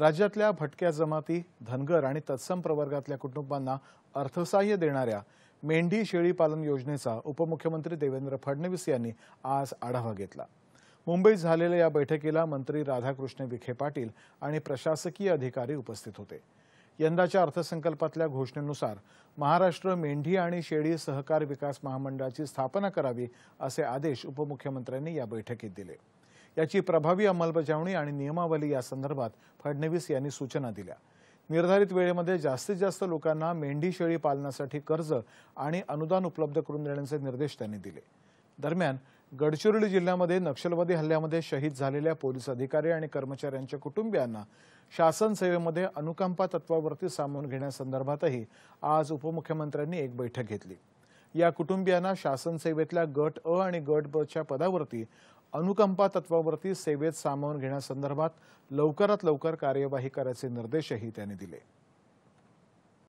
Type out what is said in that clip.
राज्यातल्या भटक्या जमाती धनगर आणि तत्सम प्रवर्गातल्या कुटुंबांना अर्थसहाय्य देणाऱ्या मेंढी शेळी पालन योजनेचा उपमुख्यमंत्री देवेंद्र फडणवीस यांनी आज आढावा घेतला मुंबईत झालेल्या या बैठकीला मंत्री राधाकृष्ण विखे पाटील आणि प्रशासकीय अधिकारी उपस्थित होते यंदाच्या अर्थसंकल्पातल्या घोषणेनुसार महाराष्ट्र मेंढी आणि शेळी सहकार विकास महामंडळाची स्थापना करावी असे आदेश उपमुख्यमंत्र्यांनी या बैठकीत दिले याची प्रभावी अंमलबजावणी आणि नियमावली या संदर्भात फडणवीस यांनी सूचना दिल्या निर्धारित वेळेमध्ये जास्तीत जास्त लोकांना मेंढी शेळी पालनासाठी कर्ज आणि अनुदान उपलब्ध करून देण्याचे निर्देश त्यांनी दिले दरम्यान गडचिरोली जिल्ह्यामध्ये नक्षलवादी हल्ल्यामध्ये शहीद झालेल्या पोलीस अधिकारी आणि कर्मचाऱ्यांच्या कुटुंबियांना शासन सेवेमध्ये अनुकंपा तत्वावरती सामावून घेण्यासंदर्भातही आज उपमुख्यमंत्र्यांनी एक बैठक घेतली या कुटुंबियांना शासन सेवेतल्या गट अ आणि गट ब च्या पदावरती अनुकंपा तत्वावरती सेवेत सामावून घेण्यासंदर्भात लवकरात लवकर कार्यवाही करायचे निर्देशही त्यांनी दिले